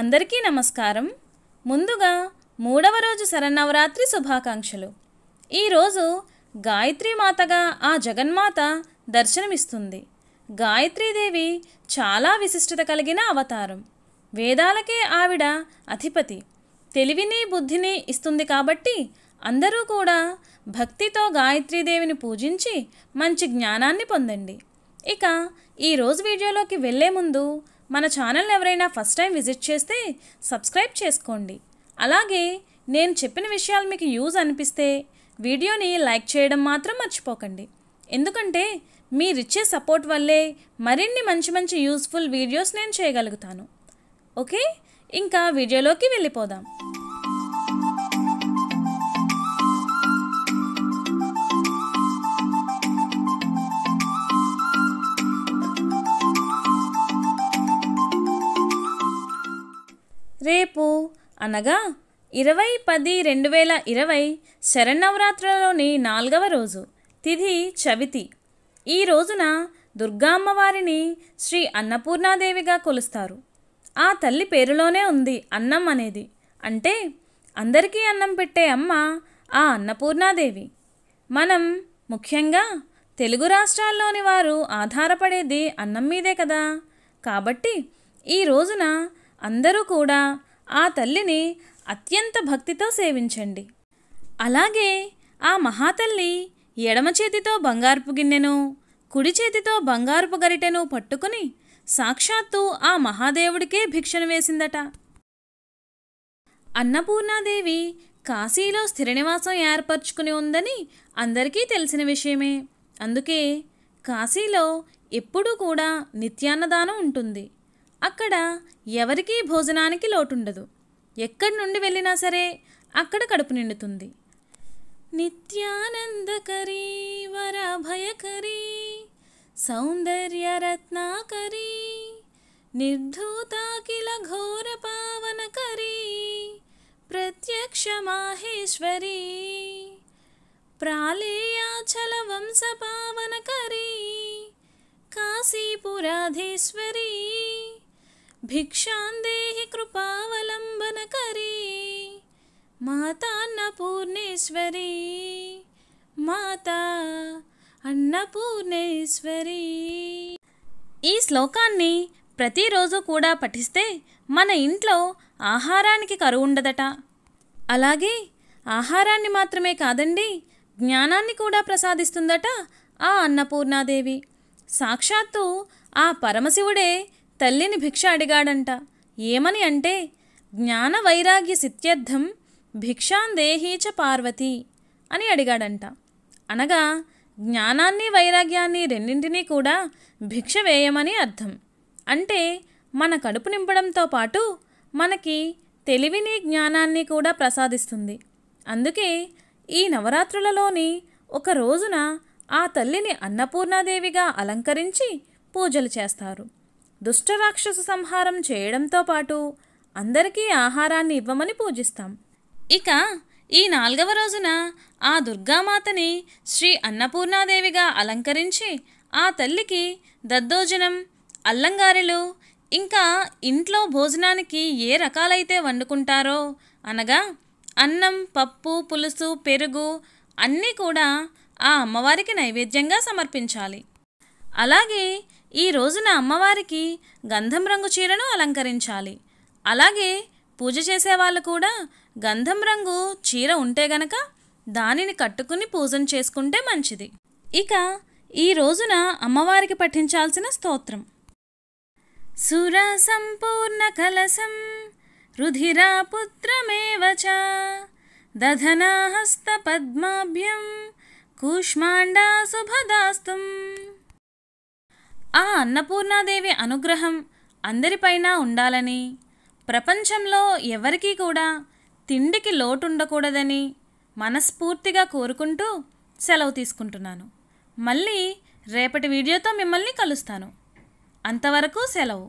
అందరికీ నమస్కారం ముందుగా మూడవ రోజు శరన్నవరాత్రి శుభాకాంక్షలు ఈరోజు మాతగా ఆ జగన్మాత దర్శనమిస్తుంది గాయత్రీదేవి చాలా విశిష్టత కలిగిన అవతారం వేదాలకే ఆవిడ అధిపతి తెలివిని బుద్ధిని ఇస్తుంది కాబట్టి అందరూ కూడా భక్తితో గాయత్రీదేవిని పూజించి మంచి జ్ఞానాన్ని పొందండి ఇక ఈరోజు వీడియోలోకి వెళ్ళే ముందు మన ఛానల్ని ఎవరైనా ఫస్ట్ టైం విజిట్ చేస్తే సబ్స్క్రైబ్ చేసుకోండి అలాగే నేను చెప్పిన విషయాలు మీకు యూజ్ అనిపిస్తే వీడియోని లైక్ చేయడం మాత్రం మర్చిపోకండి ఎందుకంటే మీరిచ్చే సపోర్ట్ వల్లే మరిన్ని మంచి మంచి యూస్ఫుల్ వీడియోస్ నేను చేయగలుగుతాను ఓకే ఇంకా వీడియోలోకి వెళ్ళిపోదాం రేపు అనగా ఇరవై పది రెండు వేల ఇరవై శరణవరాత్రులలోని నాలుగవ రోజు తిథి చవితి ఈ రోజున దుర్గామ్మవారిని శ్రీ అన్నపూర్ణాదేవిగా కొలుస్తారు ఆ తల్లి పేరులోనే ఉంది అన్నం అనేది అంటే అందరికీ అన్నం పెట్టే అమ్మ ఆ అన్నపూర్ణాదేవి మనం ముఖ్యంగా తెలుగు రాష్ట్రాల్లోని వారు ఆధారపడేది అన్నం మీదే కదా కాబట్టి ఈ రోజున అందరూ కూడా ఆ తల్లిని అత్యంత భక్తితో సేవించండి అలాగే ఆ మహాతల్లి ఎడమ చేతితో బంగారుపు గిన్నెను కుడి చేతితో బంగారుపు గరిటెను పట్టుకుని సాక్షాత్తు ఆ మహాదేవుడికే భిక్షను వేసిందట అన్నపూర్ణాదేవి కాశీలో స్థిర నివాసం ఏర్పరచుకుని ఉందని అందరికీ తెలిసిన విషయమే అందుకే కాశీలో ఎప్పుడూ కూడా నిత్యాన్నదానం ఉంటుంది అక్కడ ఎవరికీ భోజనానికి లోటుండదు ఎక్కడి నుండి వెళ్ళినా సరే అక్కడ కడుపు నిండుతుంది నిత్యానందకరీ వరభయకరీ సౌందర్య రత్నాకరీ నిర్ధూతాకిల ఘోర పావనకరీ ప్రత్యక్ష మాహేశ్వరీ ప్రాళేయాచల వంశ పావనకరీ కాశీపురాధేశ్వరి భిక్షాందేహి కృపావలంబనకరీ మాతా అన్నపూర్ణేశ్వరి మాతా అన్నపూర్ణేశ్వరి ఈ శ్లోకాన్ని ప్రతిరోజు కూడా పఠిస్తే మన ఇంట్లో ఆహారానికి కరువు ఉండదట అలాగే ఆహారాన్ని మాత్రమే కాదండి జ్ఞానాన్ని కూడా ప్రసాదిస్తుందట ఆ అన్నపూర్ణాదేవి సాక్షాత్తు ఆ పరమశివుడే తల్లిని భిక్ష అడిగాడంట ఏమని అంటే జ్ఞాన వైరాగ్య సిత్యర్థం భిక్షాందేహీచ పార్వతి అని అడిగాడంట అనగా జ్ఞానాన్ని వైరాగ్యాన్ని రెండింటినీ కూడా భిక్ష వేయమని అర్థం అంటే మన కడుపు నింపడంతో పాటు మనకి తెలివిని జ్ఞానాన్ని కూడా ప్రసాదిస్తుంది అందుకే ఈ నవరాత్రులలోని ఒక రోజున ఆ తల్లిని అన్నపూర్ణాదేవిగా అలంకరించి పూజలు చేస్తారు దుష్టరాక్షస సంహారం చేయడంతో పాటు అందరికీ ఆహారాన్ని ఇవ్వమని పూజిస్తాం ఇక ఈ నాలుగవ రోజున ఆ దుర్గామాతని శ్రీ అన్నపూర్ణాదేవిగా అలంకరించి ఆ తల్లికి దద్దోజనం అల్లంగారెలు ఇంకా ఇంట్లో భోజనానికి ఏ రకాలైతే వండుకుంటారో అనగా అన్నం పప్పు పులుసు పెరుగు అన్నీ కూడా ఆ అమ్మవారికి నైవేద్యంగా సమర్పించాలి అలాగే ఈ రోజున అమ్మవారికి గంధం రంగు చీరను అలంకరించాలి అలాగే పూజ చేసేవాళ్ళు కూడా గంధం రంగు చీర ఉంటే గనక దానిని కట్టుకుని పూజను చేసుకుంటే మంచిది ఇక ఈ రోజున అమ్మవారికి పఠించాల్సిన స్తోత్రం సుర సంపూర్ణ కలసం పుత్రమేవచ దధనాహస్త పద్మాభ్యం కూష్మాండా శుభదాస్తుం ఆ అన్నపూర్ణాదేవి అనుగ్రహం అందరిపైన ఉండాలని ప్రపంచంలో ఎవరికీ కూడా తిండికి లోటు ఉండకూడదని మనస్ఫూర్తిగా కోరుకుంటూ సెలవు తీసుకుంటున్నాను మళ్ళీ రేపటి వీడియోతో మిమ్మల్ని కలుస్తాను అంతవరకు సెలవు